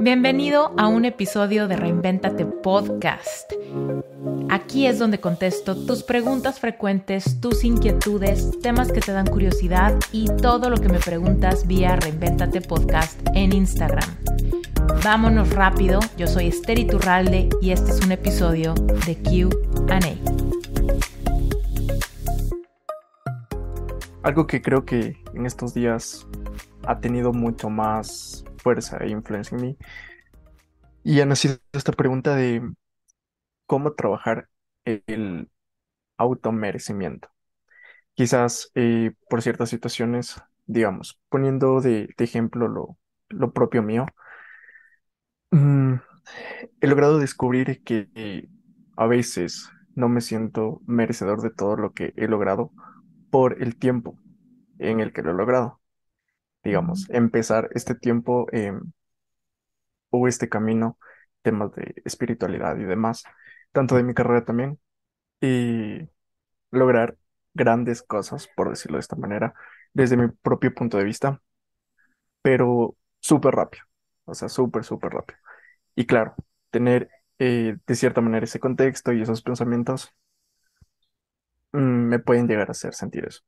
Bienvenido a un episodio de Reinventate Podcast. Aquí es donde contesto tus preguntas frecuentes, tus inquietudes, temas que te dan curiosidad y todo lo que me preguntas vía Reinventate Podcast en Instagram. Vámonos rápido, yo soy Esther Iturralde y este es un episodio de QA. Algo que creo que en estos días ha tenido mucho más fuerza e influencia en mí. Y ha nacido esta pregunta de cómo trabajar el automerecimiento. Quizás eh, por ciertas situaciones, digamos, poniendo de, ejemplo lo, lo, propio mío, mm, he logrado descubrir que a veces no me siento merecedor de todo lo que he logrado por el tiempo en el que lo he logrado digamos, empezar este tiempo eh, o este camino, temas de espiritualidad y demás, tanto de mi carrera también, y lograr grandes cosas, por decirlo de esta manera, desde mi propio punto de vista, pero súper rápido, o sea, súper, súper rápido. Y claro, tener eh, de cierta manera ese contexto y esos pensamientos mm, me pueden llegar a hacer sentir eso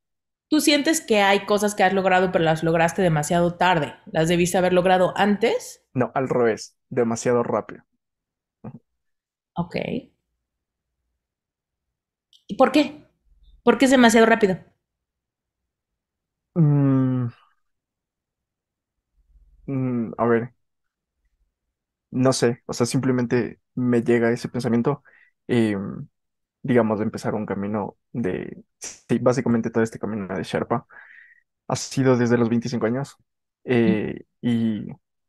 tú sientes que hay cosas que has logrado, pero las lograste demasiado tarde. ¿Las debiste haber logrado antes? No, al revés, demasiado rápido. Ok. ¿Y por qué? ¿Por qué es demasiado rápido? Mm. Mm, a ver, no sé, o sea, simplemente me llega ese pensamiento. Em, digamos, de empezar un camino de, sí, básicamente todo este camino de Sherpa ha sido desde los 25 años eh, y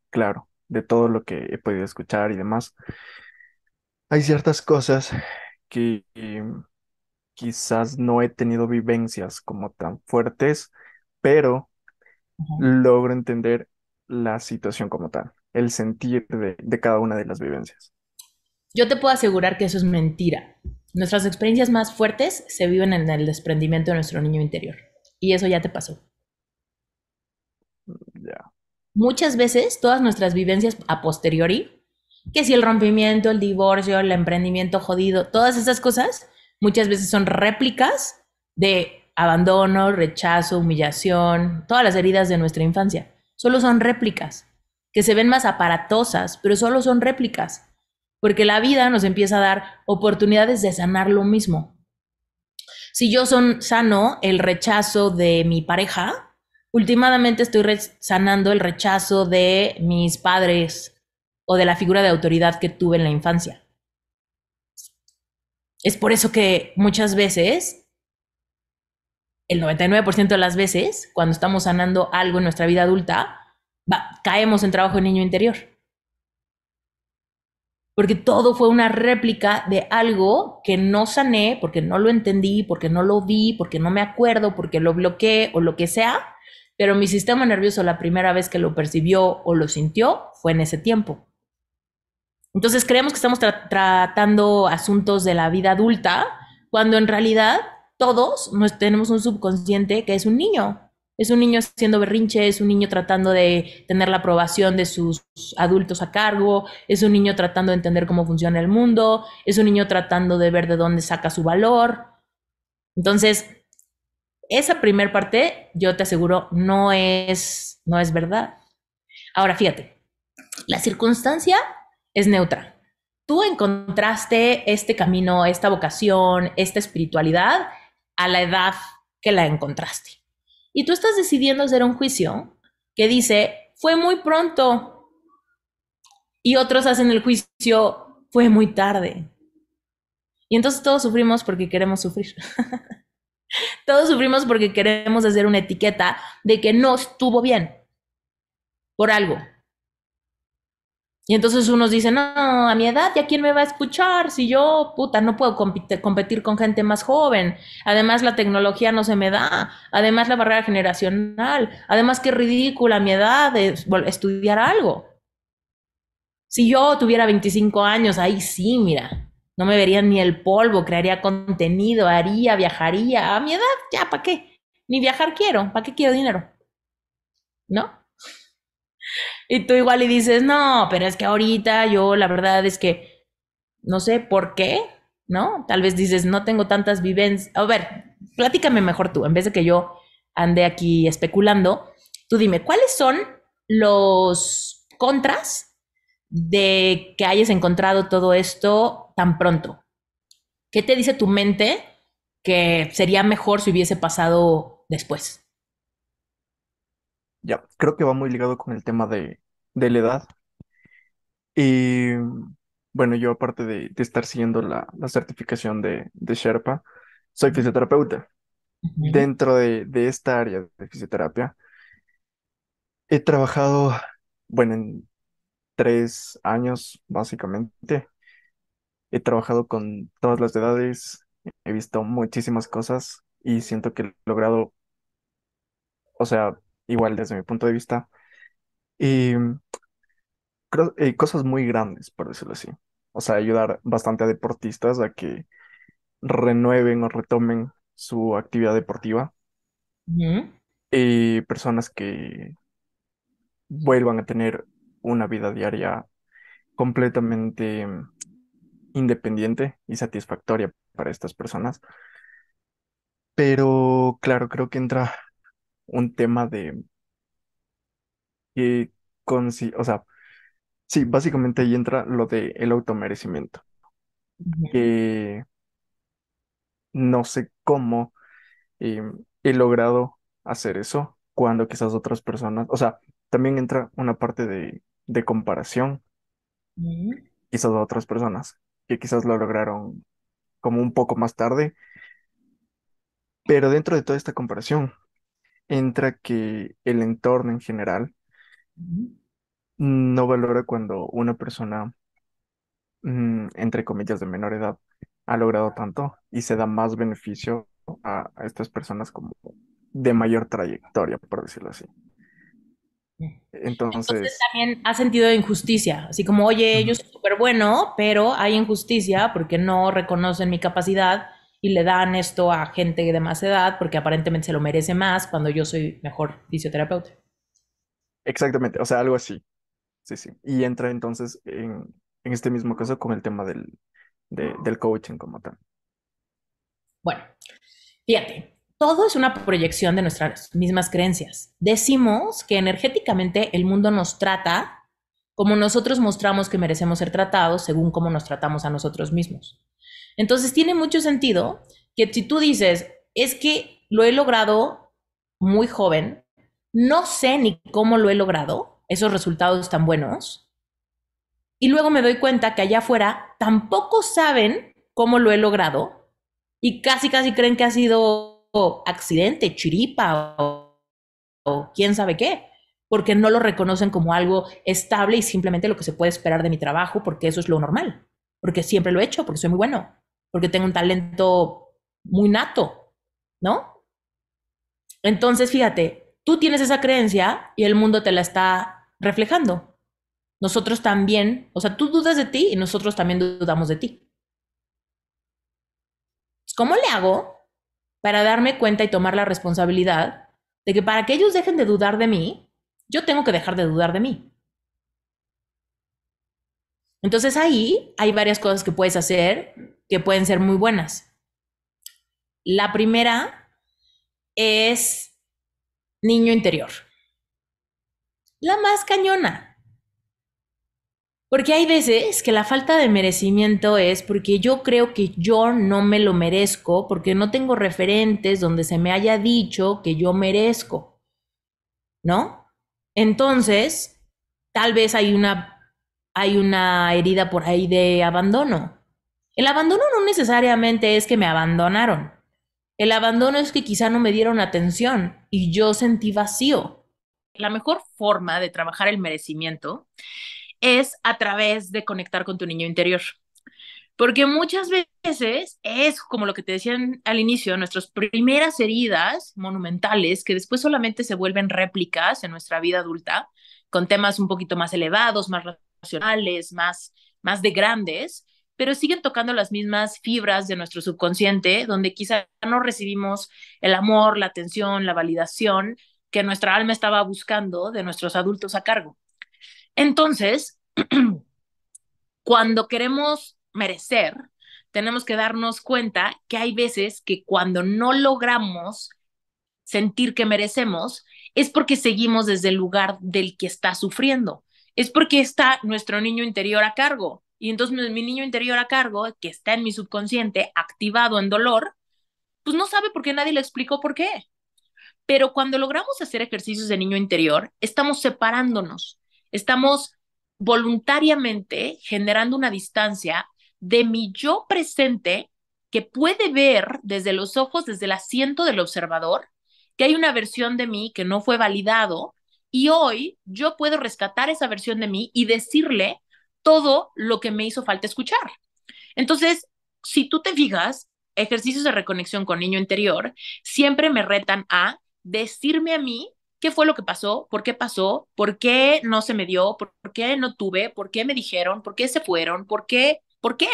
claro, de todo lo que he podido escuchar y demás, hay ciertas cosas que eh, quizás no he tenido vivencias como tan fuertes, pero logro entender la situación como tal, el sentir de cada una de las vivencias. Yo te puedo asegurar que eso es mentira. Nuestras experiencias más fuertes se viven en el desprendimiento de nuestro niño interior. Y eso ya te pasó. Muchas veces todas nuestras vivencias a posteriori, que si el rompimiento, el divorcio, el emprendimiento jodido, todas esas cosas, muchas veces son réplicas de abandono, rechazo, humillación, todas las heridas de nuestra infancia. Solo son réplicas, que se ven más aparatosas, pero solo son réplicas porque la vida nos empieza a dar oportunidades de sanar lo mismo. Si yo son, sano el rechazo de mi pareja, últimamente estoy sanando el rechazo de mis padres o de la figura de autoridad que tuve en la infancia. Es por eso que muchas veces, el 99% de las veces, cuando estamos sanando algo en nuestra vida adulta, caemos en trabajo de niño interior porque todo fue una réplica de algo que no sané, porque no lo entendí, porque no lo vi, porque no me acuerdo, porque lo bloqueé o lo que sea, pero mi sistema nervioso la primera vez que lo percibió o lo sintió fue en ese tiempo. Entonces creemos que estamos tratando asuntos de la vida adulta, cuando en realidad todos tenemos un subconsciente que es un niño. Es un niño haciendo berrinche, es un niño tratando de tener la aprobación de sus adultos a cargo, es un niño tratando de entender cómo funciona el mundo, es un niño tratando de ver de dónde saca su valor. Entonces, esa primera parte, yo te aseguro, no es, no es verdad. Ahora, fíjate, la circunstancia es neutra. Tú encontraste este camino, esta vocación, esta espiritualidad a la edad que la encontraste y tú estás decidiendo hacer un juicio que dice, fue muy pronto, y otros hacen el juicio, fue muy tarde. Y entonces todos sufrimos porque queremos sufrir. todos sufrimos porque queremos hacer una etiqueta de que no estuvo bien por algo. Y entonces unos dicen, no, a mi edad ya quién me va a escuchar si yo, puta, no puedo competir, con gente más joven. Además la tecnología no se me da. Además la barrera generacional. Además qué ridícula mi edad de estudiar algo. Si yo tuviera 25 años, ahí sí, mira, no me verían ni el polvo, crearía contenido, haría, viajaría. A mi edad, ya, ¿para qué? Ni viajar quiero, ¿para qué quiero dinero? ¿No? Y tú igual y dices, no, pero es que ahorita yo la verdad es que no sé por qué, ¿no? Tal vez dices, no tengo tantas vivencias. A ver, platícame mejor tú, en vez de que yo ande aquí especulando, tú dime, ¿cuáles son los contras de que hayas encontrado todo esto tan pronto? ¿Qué te dice tu mente que sería mejor si hubiese pasado después? Ya, creo que va muy ligado con el tema de, la edad. Y bueno, yo aparte de, estar siguiendo la, certificación de, Sherpa, soy fisioterapeuta. Dentro de, de esta área de fisioterapia, he trabajado, bueno, en tres años básicamente. He trabajado con todas las edades, he visto muchísimas cosas y siento que he logrado, o sea, igual desde mi punto de vista, mm, eh, cosas muy grandes, por decirlo así. O sea, ayudar bastante a deportistas a que renueven o retomen su actividad deportiva. Y personas que vuelvan a tener una vida diaria completamente mm, independiente y satisfactoria para estas personas. Pero claro, creo que entra un tema de que con, o sea, sí, básicamente ahí entra lo de el automerecimiento, que no sé cómo eh, he logrado hacer eso cuando quizás otras personas, o sea, también entra una parte de, comparación, quizás otras personas que quizás lo lograron como un poco más tarde, pero dentro de toda esta comparación entra que el entorno en general no valora cuando una persona, mm, entre comillas, de menor edad, ha logrado tanto y se da más beneficio a, estas personas como de mayor trayectoria, por decirlo así. Entonces, también ha sentido injusticia, así como, oye, yo soy súper bueno, pero hay injusticia porque no reconocen mi capacidad y le dan esto a gente de más edad porque aparentemente se lo merece más cuando yo soy mejor fisioterapeuta. Exactamente, o sea, algo así. Sí, sí. Y entra entonces en, este mismo caso con el tema del, del coaching como tal. Bueno, fíjate, todo es una proyección de nuestras mismas creencias. Decimos que energéticamente el mundo nos trata como nosotros mostramos que merecemos ser tratados según cómo nos tratamos a nosotros mismos. Entonces tiene mucho sentido que si tú dices, es que lo he logrado muy joven, no sé ni cómo lo he logrado, esos resultados tan buenos, y luego me doy cuenta que allá afuera tampoco saben cómo lo he logrado y casi, casi creen que ha sido accidente, chiripa o, o quién sabe qué porque no lo reconocen como algo estable y simplemente lo que se puede esperar de mi trabajo, porque eso es lo normal porque siempre lo he hecho, porque soy muy bueno, porque tengo un talento muy nato, ¿no? Entonces, fíjate, tú tienes esa creencia y el mundo te la está reflejando. Nosotros también, o sea, tú dudas de ti y nosotros también dudamos de ti. ¿Cómo le hago para darme cuenta y tomar la responsabilidad de que para que ellos dejen de dudar de mí, yo tengo que dejar de dudar de mí? Entonces ahí hay varias cosas que puedes hacer que pueden ser muy buenas. La primera es niño interior. La más cañona. Porque hay veces que la falta de merecimiento es porque yo creo que yo no me lo merezco, porque no tengo referentes donde se me haya dicho que yo merezco. ¿No? Entonces, tal vez hay una hay una herida por ahí de abandono. El abandono no necesariamente es que me abandonaron. El abandono es que quizá no me dieron atención y yo sentí vacío. La mejor forma de trabajar el merecimiento es a través de conectar con tu niño interior. Porque muchas veces es como lo que te decían al inicio, nuestras primeras heridas monumentales que después solamente se vuelven réplicas en nuestra vida adulta, con temas un poquito más elevados, más más, más de grandes, pero siguen tocando las mismas fibras de nuestro subconsciente, donde quizá no recibimos el amor, la atención, la validación que nuestra alma estaba buscando de nuestros adultos a cargo. Entonces, cuando queremos merecer, tenemos que darnos cuenta que hay veces que cuando no logramos sentir que merecemos, es porque seguimos desde el lugar del que está sufriendo es porque está nuestro niño interior a cargo. Y entonces mi niño interior a cargo, que está en mi subconsciente, activado en dolor, pues no sabe por qué nadie le explicó por qué. Pero cuando logramos hacer ejercicios de niño interior, estamos separándonos, estamos voluntariamente generando una distancia de mi yo presente que puede ver desde los ojos, desde el asiento del observador, que hay una versión de mí que no fue validado, y hoy yo puedo rescatar esa versión de mí y decirle todo lo que me hizo falta escuchar. Entonces, si tú te fijas, ejercicios de reconexión con niño interior siempre me retan a decirme a mí qué fue lo que pasó, por qué pasó, por qué no se me dio, por qué no tuve, por qué me dijeron, por qué se fueron, por qué, por qué.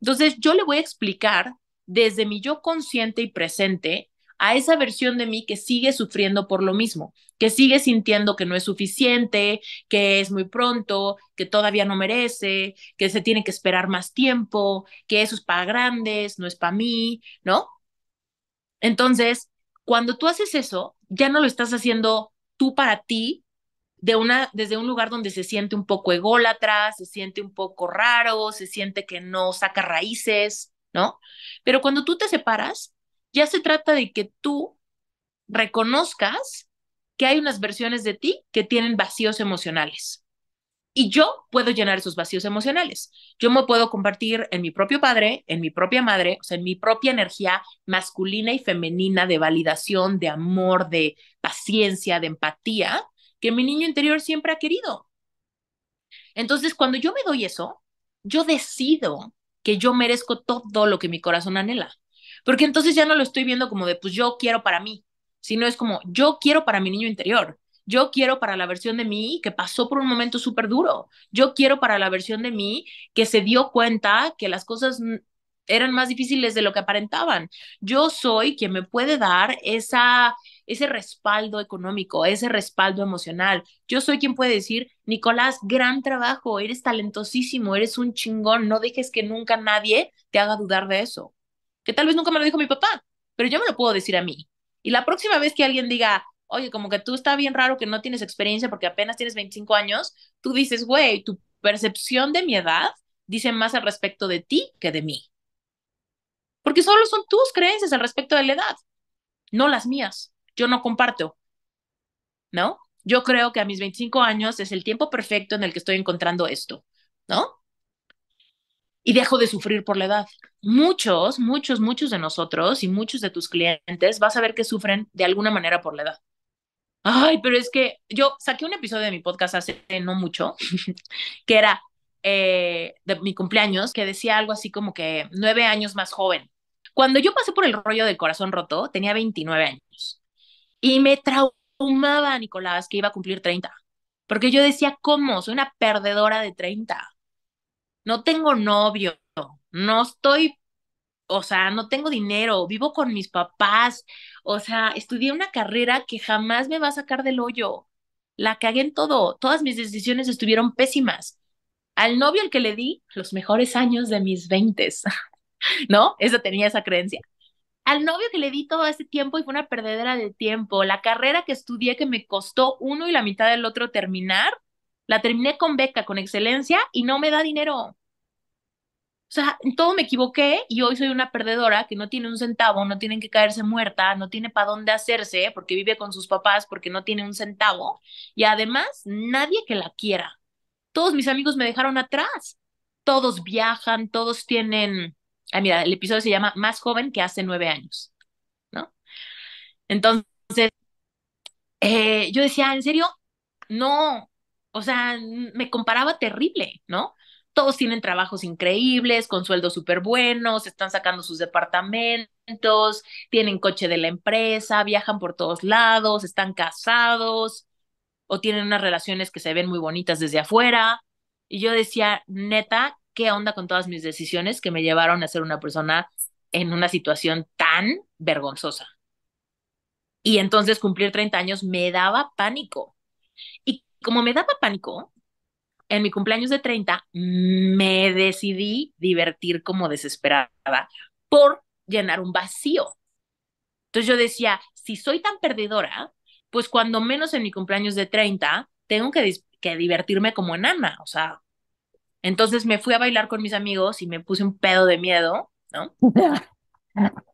Entonces, yo le voy a explicar desde mi yo consciente y presente a esa versión de mí que sigue sufriendo por lo mismo, que sigue sintiendo que no es suficiente, que es muy pronto, que todavía no merece, que se tiene que esperar más tiempo, que eso es para grandes, no es para mí, ¿no? Entonces, cuando tú haces eso, ya no lo estás haciendo tú para ti, de una, desde un lugar donde se siente un poco ególatra, se siente un poco raro, se siente que no saca raíces, ¿no? Pero cuando tú te separas, ya se trata de que tú reconozcas que hay unas versiones de ti que tienen vacíos emocionales. Y yo puedo llenar esos vacíos emocionales. Yo me puedo compartir en mi propio padre, en mi propia madre, o sea, en mi propia energía masculina y femenina de validación, de amor, de paciencia, de empatía, que mi niño interior siempre ha querido. Entonces, cuando yo me doy eso, yo decido que yo merezco todo lo que mi corazón anhela. Porque entonces ya no lo estoy viendo como de, pues yo quiero para mí, sino es como, yo quiero para mi niño interior, yo quiero para la versión de mí que pasó por un momento súper duro, yo quiero para la versión de mí que se dio cuenta que las cosas eran más difíciles de lo que aparentaban. Yo soy quien me puede dar esa, ese respaldo económico, ese respaldo emocional. Yo soy quien puede decir, Nicolás, gran trabajo, eres talentosísimo, eres un chingón, no dejes que nunca nadie te haga dudar de eso que tal vez nunca me lo dijo mi papá, pero yo me lo puedo decir a mí. Y la próxima vez que alguien diga, oye, como que tú está bien raro que no tienes experiencia porque apenas tienes 25 años, tú dices, güey, tu percepción de mi edad dice más al respecto de ti que de mí. Porque solo son tus creencias al respecto de la edad, no las mías. Yo no comparto, ¿no? Yo creo que a mis 25 años es el tiempo perfecto en el que estoy encontrando esto, ¿no? y dejo de sufrir por la edad. Muchos, muchos, muchos de nosotros y muchos de tus clientes vas a ver que sufren de alguna manera por la edad. Ay, pero es que yo saqué un episodio de mi podcast hace no mucho, que era eh, de mi cumpleaños, que decía algo así como que nueve años más joven. Cuando yo pasé por el rollo del corazón roto, tenía 29 años y me traumaba, Nicolás, que iba a cumplir 30, porque yo decía, ¿cómo? Soy una perdedora de 30 no tengo novio, no estoy, o sea, no tengo dinero, vivo con mis papás, o sea, estudié una carrera que jamás me va a sacar del hoyo. La cagué en todo, todas mis decisiones estuvieron pésimas. Al novio al que le di los mejores años de mis veintes, ¿no? Esa tenía esa creencia. Al novio que le di todo ese tiempo y fue una perdedera de tiempo. La carrera que estudié que me costó uno y la mitad del otro terminar, la terminé con beca, con excelencia y no me da dinero. O sea, en todo me equivoqué y hoy soy una perdedora que no tiene un centavo, no tiene que caerse muerta, no tiene para dónde hacerse porque vive con sus papás, porque no tiene un centavo y además nadie que la quiera. Todos mis amigos me dejaron atrás. Todos viajan, todos tienen... Ah, mira, el episodio se llama Más joven que hace nueve años, ¿no? Entonces, eh, yo decía, ¿en serio? No, o sea, me comparaba terrible, ¿no? Todos tienen trabajos increíbles, con sueldos súper buenos, están sacando sus departamentos, tienen coche de la empresa, viajan por todos lados, están casados o tienen unas relaciones que se ven muy bonitas desde afuera. Y yo decía, neta, ¿qué onda con todas mis decisiones que me llevaron a ser una persona en una situación tan vergonzosa? Y entonces cumplir 30 años me daba pánico. Y como me daba pánico, en mi cumpleaños de 30 me decidí divertir como desesperada por llenar un vacío. Entonces yo decía, si soy tan perdedora, pues cuando menos en mi cumpleaños de 30 tengo que, que divertirme como enana, o sea. Entonces me fui a bailar con mis amigos y me puse un pedo de miedo, ¿no?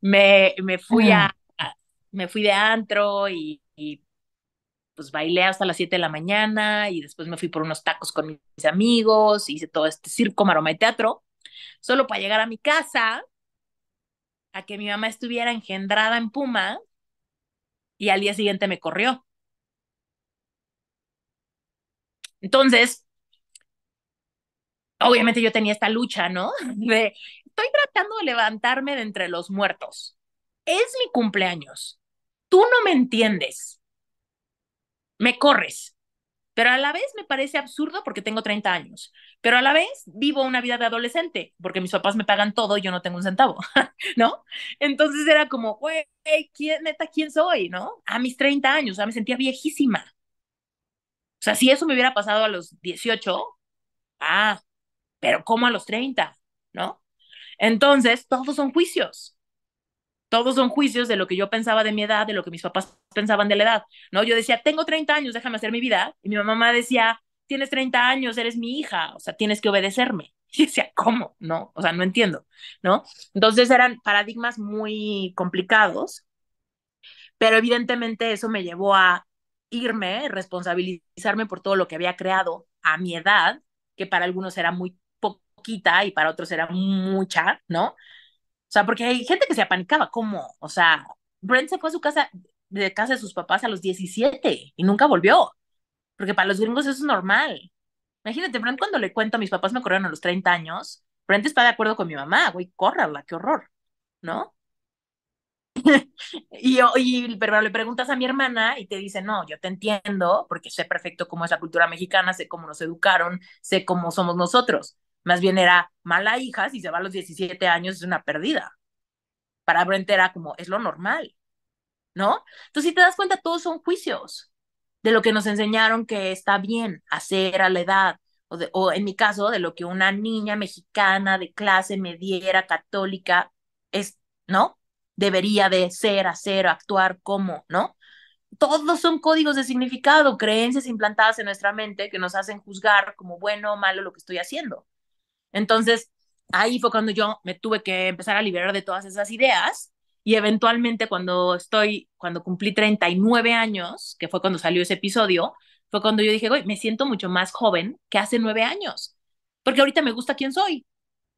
me, me, fui a, me fui de antro y, y pues, bailé hasta las 7 de la mañana y después me fui por unos tacos con mis amigos, hice todo este circo, maroma y teatro, solo para llegar a mi casa, a que mi mamá estuviera engendrada en Puma y al día siguiente me corrió. Entonces, obviamente yo tenía esta lucha, ¿no? De, estoy tratando de levantarme de entre los muertos. Es mi cumpleaños. Tú no me entiendes me corres. Pero a la vez me parece absurdo porque tengo 30 años. Pero a la vez vivo una vida de adolescente porque mis papás me pagan todo y yo no tengo un centavo, ¿no? Entonces era como, güey, ¿quién, neta, quién soy, no? A mis 30 años, o sea, me sentía viejísima. O sea, si eso me hubiera pasado a los 18, ah, pero ¿cómo a los 30, no? Entonces, todos son juicios todos son juicios de lo que yo pensaba de mi edad, de lo que mis papás pensaban de la edad, ¿no? Yo decía, tengo 30 años, déjame hacer mi vida. Y mi mamá decía, tienes 30 años, eres mi hija, o sea, tienes que obedecerme. Y decía, ¿cómo? No, o sea, no entiendo, ¿no? Entonces eran paradigmas muy complicados, pero evidentemente eso me llevó a irme, responsabilizarme por todo lo que había creado a mi edad, que para algunos era muy poquita y para otros era mucha, ¿no? O sea, porque hay gente que se apanicaba, ¿cómo? O sea, Brent se fue a su casa, de casa de sus papás a los 17 y nunca volvió, porque para los gringos eso es normal. Imagínate, Brent, cuando le cuento a mis papás me corrieron a los 30 años, Brent está de acuerdo con mi mamá, güey, córrala, qué horror, ¿no? y, y, pero le preguntas a mi hermana y te dice, no, yo te entiendo porque sé perfecto cómo es la cultura mexicana, sé cómo nos educaron, sé cómo somos nosotros. Más bien era mala hija, si se va a los 17 años es una pérdida. Para Brent era como, es lo normal, ¿no? Entonces, si te das cuenta, todos son juicios de lo que nos enseñaron que está bien hacer a la edad, o, en mi caso, de lo que una niña mexicana de clase mediera, católica, es, ¿no? Debería de ser, hacer, actuar como, ¿no? todos son códigos de significado, creencias implantadas en nuestra mente que nos hacen juzgar como bueno o malo lo que estoy haciendo. Entonces, ahí fue cuando yo me tuve que empezar a liberar de todas esas ideas y eventualmente cuando estoy, cuando cumplí 39 años, que fue cuando salió ese episodio, fue cuando yo dije, güey, me siento mucho más joven que hace nueve años, porque ahorita me gusta quién soy,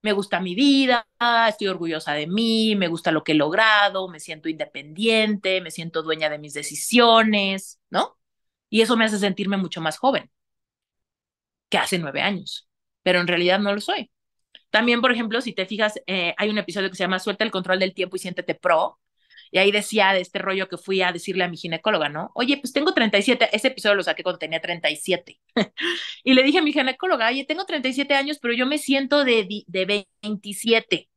me gusta mi vida, estoy orgullosa de mí, me gusta lo que he logrado, me siento independiente, me siento dueña de mis decisiones, ¿no? Y eso me hace sentirme mucho más joven que hace nueve años pero en realidad no lo soy. También, por ejemplo, si te fijas, eh, hay un episodio que se llama Suelta el control del tiempo y siéntete pro. Y ahí decía de este rollo que fui a decirle a mi ginecóloga, ¿no? Oye, pues tengo 37, ese episodio lo saqué cuando tenía 37. y le dije a mi ginecóloga, oye, tengo 37 años, pero yo me siento de, de 27,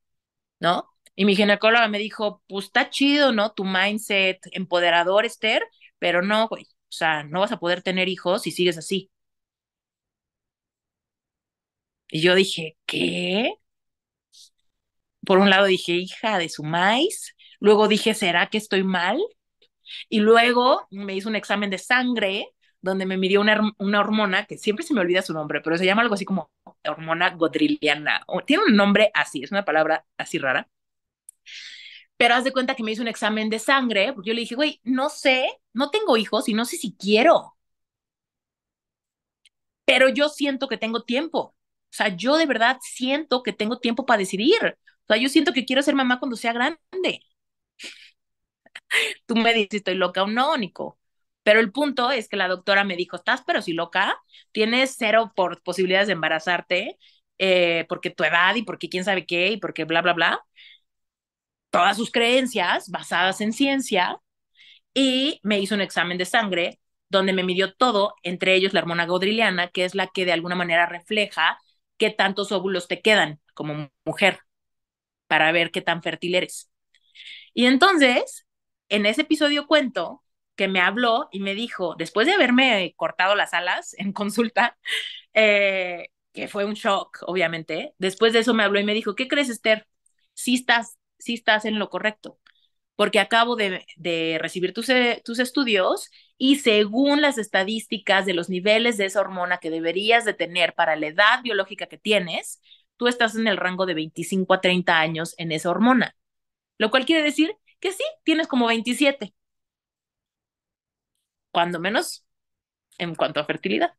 ¿no? Y mi ginecóloga me dijo, pues está chido, ¿no? Tu mindset empoderador, Esther, pero no, güey. O sea, no vas a poder tener hijos si sigues así. Y yo dije, ¿qué? Por un lado dije, hija de su maíz. Luego dije, ¿será que estoy mal? Y luego me hizo un examen de sangre donde me midió una, una, hormona que siempre se me olvida su nombre, pero se llama algo así como hormona godriliana. tiene un nombre así, es una palabra así rara. Pero haz de cuenta que me hizo un examen de sangre, porque yo le dije, güey, no sé, no tengo hijos y no sé si quiero. Pero yo siento que tengo tiempo. O sea, yo de verdad siento que tengo tiempo para decidir. O sea, yo siento que quiero ser mamá cuando sea grande. Tú me dices estoy loca o no, Nico. Pero el punto es que la doctora me dijo, estás pero si loca, tienes cero por posibilidades de embarazarte, eh, porque tu edad y porque quién sabe qué y porque bla, bla, bla. Todas sus creencias basadas en ciencia. Y me hizo un examen de sangre donde me midió todo, entre ellos la hormona godriliana, que es la que de alguna manera refleja qué tantos óvulos te quedan como mujer para ver qué tan fértil eres. Y entonces, en ese episodio cuento que me habló y me dijo, después de haberme cortado las alas en consulta, eh, que fue un shock, obviamente, después de eso me habló y me dijo, ¿qué crees, Esther? si estás, sí estás en lo correcto porque acabo de, recibir tus, eh, tus estudios y según las estadísticas de los niveles de esa hormona que deberías de tener para la edad biológica que tienes, tú estás en el rango de 25 a 30 años en esa hormona, lo cual quiere decir que sí, tienes como 27, cuando menos en cuanto a fertilidad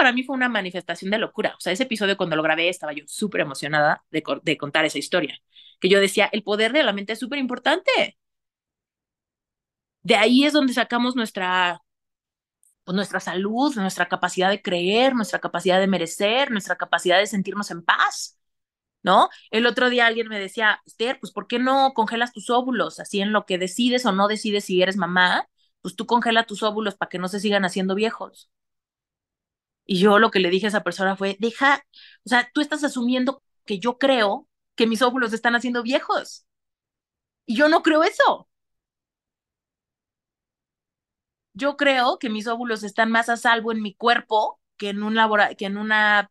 para mí fue una manifestación de locura. O sea, ese episodio cuando lo grabé estaba yo súper emocionada de, contar esa historia. Que yo decía, el poder de la mente es súper importante. De ahí es donde sacamos nuestra, pues, nuestra salud, nuestra capacidad de creer, nuestra capacidad de merecer, nuestra capacidad de sentirnos en paz. ¿No? El otro día alguien me decía, Esther, pues ¿por qué no congelas tus óvulos? Así en lo que decides o no decides si eres mamá, pues tú congela tus óvulos para que no se sigan haciendo viejos. Y yo lo que le dije a esa persona fue, deja, o sea, tú estás asumiendo que yo creo que mis óvulos están haciendo viejos. Y yo no creo eso. Yo creo que mis óvulos están más a salvo en mi cuerpo que en un que en una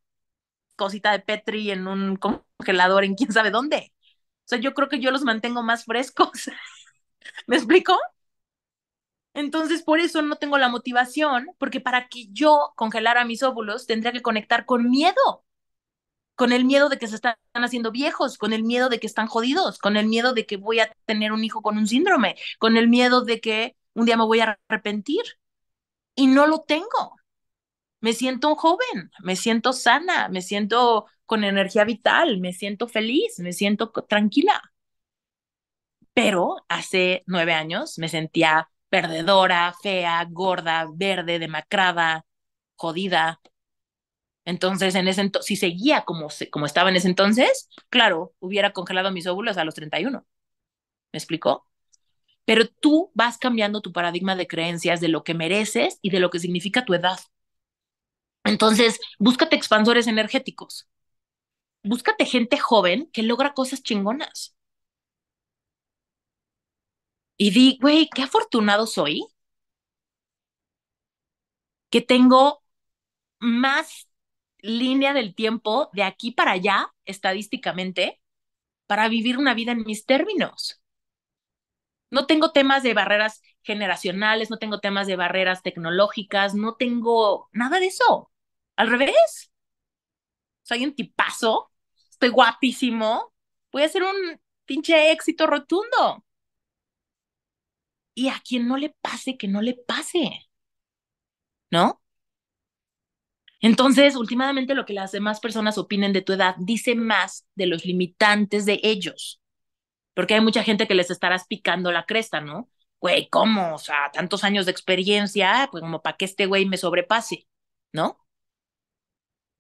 cosita de Petri, en un congelador, en quién sabe dónde. O sea, yo creo que yo los mantengo más frescos. ¿Me explico? Entonces, por eso no tengo la motivación, porque para que yo congelara mis óvulos tendría que conectar con miedo, con el miedo de que se están haciendo viejos, con el miedo de que están jodidos, con el miedo de que voy a tener un hijo con un síndrome, con el miedo de que un día me voy a arrepentir. Y no lo tengo. Me siento joven, me siento sana, me siento con energía vital, me siento feliz, me siento tranquila. Pero hace nueve años me sentía perdedora, fea, gorda, verde, demacrada, jodida. Entonces, en ese si seguía como, como estaba en ese entonces, claro, hubiera congelado mis óvulos a los 31. ¿Me explicó? Pero tú vas cambiando tu paradigma de creencias de lo que mereces y de lo que significa tu edad. Entonces, búscate expansores energéticos. Búscate gente joven que logra cosas chingonas y di, güey, qué afortunado soy que tengo más línea del tiempo de aquí para allá, estadísticamente, para vivir una vida en mis términos. No tengo temas de barreras generacionales, no tengo temas de barreras tecnológicas, no tengo nada de eso. Al revés. Soy un tipazo, estoy guapísimo, voy a ser un pinche éxito rotundo. Y a quien no le pase, que no le pase. ¿No? Entonces, últimamente lo que las demás personas opinen de tu edad dice más de los limitantes de ellos. Porque hay mucha gente que les estarás picando la cresta, ¿no? Güey, ¿cómo? O sea, tantos años de experiencia, pues como para que este güey me sobrepase, ¿no?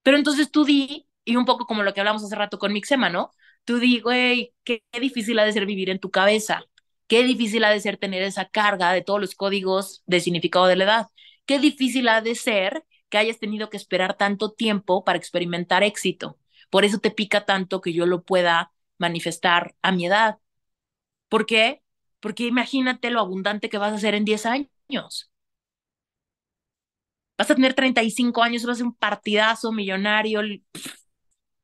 Pero entonces tú di, y un poco como lo que hablamos hace rato con Mixema, ¿no? Tú di, güey, qué difícil ha de ser vivir en tu cabeza. Qué difícil ha de ser tener esa carga de todos los códigos de significado de la edad. Qué difícil ha de ser que hayas tenido que esperar tanto tiempo para experimentar éxito. Por eso te pica tanto que yo lo pueda manifestar a mi edad. ¿Por qué? Porque imagínate lo abundante que vas a ser en 10 años. Vas a tener 35 años, vas a ser un partidazo, millonario,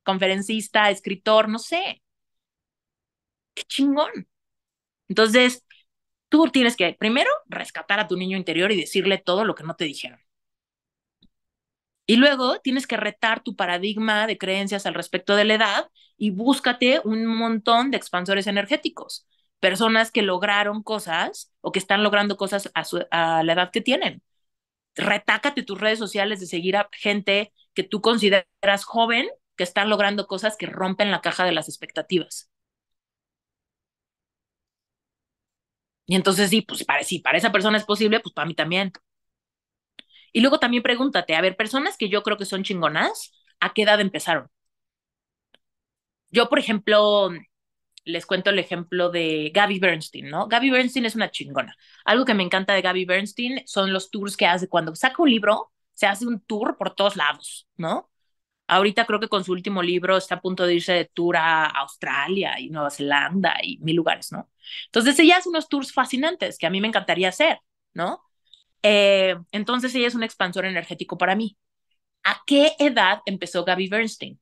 conferencista, escritor, no sé. Qué chingón. Entonces, tú tienes que primero rescatar a tu niño interior y decirle todo lo que no te dijeron. Y luego tienes que retar tu paradigma de creencias al respecto de la edad y búscate un montón de expansores energéticos, personas que lograron cosas o que están logrando cosas a, la edad que tienen. Retácate tus redes sociales de seguir a gente que tú consideras joven, que están logrando cosas que rompen la caja de las expectativas. Y entonces sí, pues para, si para esa persona es posible, pues para mí también. Y luego también pregúntate, a ver, personas que yo creo que son chingonas, ¿a qué edad empezaron? Yo, por ejemplo, les cuento el ejemplo de Gaby Bernstein, ¿no? Gaby Bernstein es una chingona. Algo que me encanta de Gaby Bernstein son los tours que hace. Cuando saca un libro, se hace un tour por todos lados, ¿no? Ahorita creo que con su último libro está a punto de irse de tour a Australia y Nueva Zelanda y mil lugares, ¿no? Entonces ella hace unos tours fascinantes que a mí me encantaría hacer, ¿no? Eh, entonces ella es un expansor energético para mí. ¿A qué edad empezó Gaby Bernstein?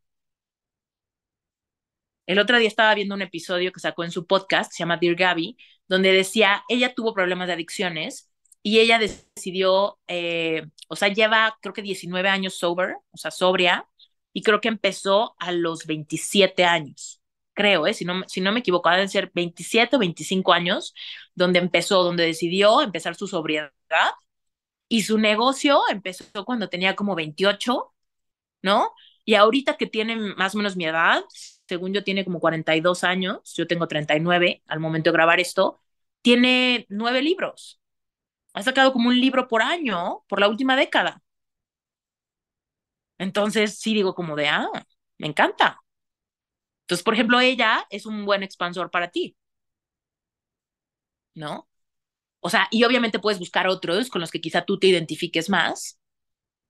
El otro día estaba viendo un episodio que sacó en su podcast, se llama Dear Gaby, donde decía, ella tuvo problemas de adicciones y ella decidió, eh, o sea, lleva creo que 19 años sober, o sea, sobria, y creo que empezó a los 27 años, creo, ¿eh? si, no, si no me equivoco, deben ser 27 o 25 años, donde empezó, donde decidió empezar su sobriedad y su negocio empezó cuando tenía como 28, ¿no? Y ahorita que tiene más o menos mi edad, según yo tiene como 42 años, yo tengo 39 al momento de grabar esto, tiene nueve libros. Ha sacado como un libro por año por la última década. Entonces, sí digo como de, ah, me encanta. Entonces, por ejemplo, ella es un buen expansor para ti. ¿No? O sea, y obviamente puedes buscar otros con los que quizá tú te identifiques más,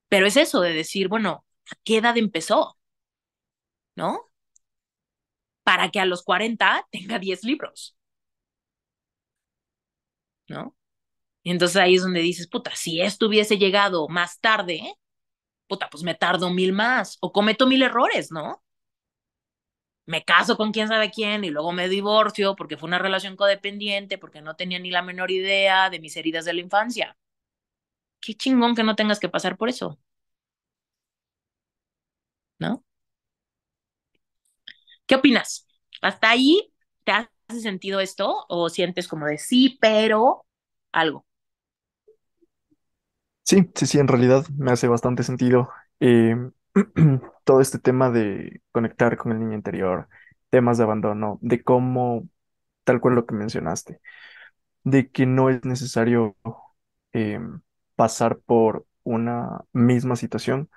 pero es eso de decir, bueno, ¿a qué edad empezó? ¿No? Para que a los 40 tenga 10 libros. ¿No? Y entonces ahí es donde dices, puta, si esto hubiese llegado más tarde, puta, pues me tardo mil más o cometo mil errores, ¿no? Me caso con quién sabe quién y luego me divorcio porque fue una relación codependiente, porque no tenía ni la menor idea de mis heridas de la infancia. Qué chingón que no tengas que pasar por eso. ¿No? ¿Qué opinas? ¿Hasta ahí te hace sentido esto o sientes como de sí, pero algo? Sí, sí, sí, en realidad me hace bastante sentido eh, todo este tema de conectar con el niño interior, temas de abandono, de cómo, tal cual lo que mencionaste, de que no es necesario eh, pasar por una misma situación,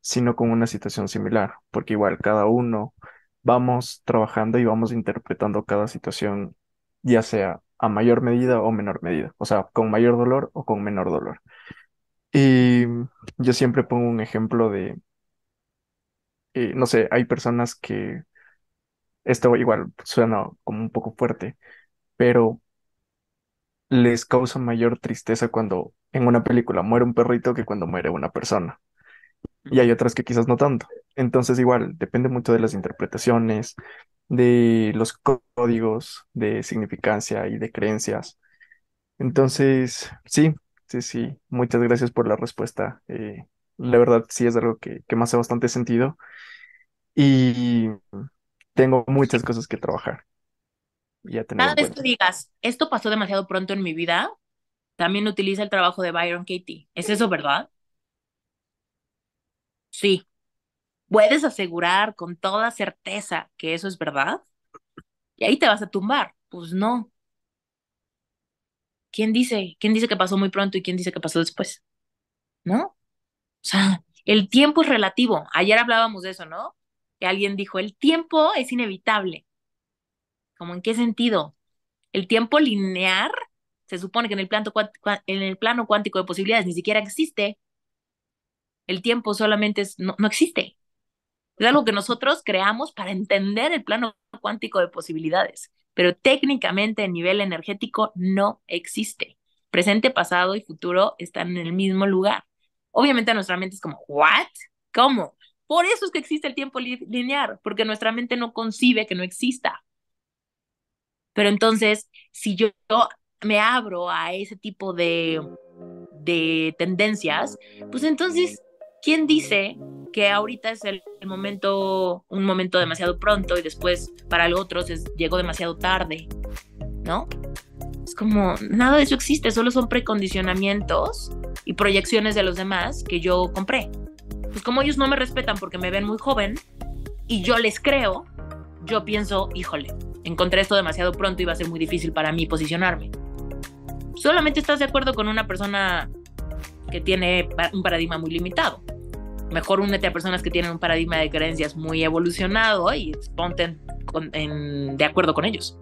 sino con una situación similar, porque igual cada uno vamos trabajando y vamos interpretando cada situación, ya sea a mayor medida o menor medida, o sea, con mayor dolor o con menor dolor. Y yo siempre pongo un ejemplo de, eh, no sé, hay personas que, esto igual suena como un poco fuerte, pero les causa mayor tristeza cuando en una película muere un perrito que cuando muere una persona. Y hay otras que quizás no tanto. Entonces igual, depende mucho de las interpretaciones, de los códigos de significancia y de creencias. Entonces, sí, Sí, sí, muchas gracias por la respuesta. Eh, la verdad sí es algo que, que me hace bastante sentido y tengo muchas cosas que trabajar. ya Cada vez que digas, esto pasó demasiado pronto en mi vida, también utiliza el trabajo de Byron Katie. ¿Es eso verdad? Sí. ¿Puedes asegurar con toda certeza que eso es verdad? Y ahí te vas a tumbar. Pues no. ¿quién dice? ¿Quién dice que pasó muy pronto y quién dice que pasó después? ¿No? O sea, el tiempo es relativo. Ayer hablábamos de eso, ¿no? Que alguien dijo, el tiempo es inevitable. ¿Cómo en qué sentido? El tiempo lineal se supone que en el, plano, en el plano cuántico de posibilidades ni siquiera existe. El tiempo solamente es, no existe. Es algo que nosotros creamos para entender el plano cuántico de posibilidades pero técnicamente a nivel energético no existe. Presente, pasado y futuro están en el mismo lugar. Obviamente nuestra mente es como, ¿what? ¿Cómo? Por eso es que existe el tiempo lineal, porque nuestra mente no concibe que no exista. Pero entonces, si yo me abro a ese tipo de, de tendencias, pues entonces, ¿quién dice que ahorita es el, momento, un momento demasiado pronto y después para los otros es, llegó demasiado tarde, ¿no? Es como, nada de eso existe, solo son precondicionamientos y proyecciones de los demás que yo compré. Pues como ellos no me respetan porque me ven muy joven y yo les creo, yo pienso, híjole, encontré esto demasiado pronto y va a ser muy difícil para mí posicionarme. Solamente estás de acuerdo con una persona que tiene un paradigma muy limitado mejor únete a personas que tienen un paradigma de creencias muy evolucionado y ponte de acuerdo con ellos.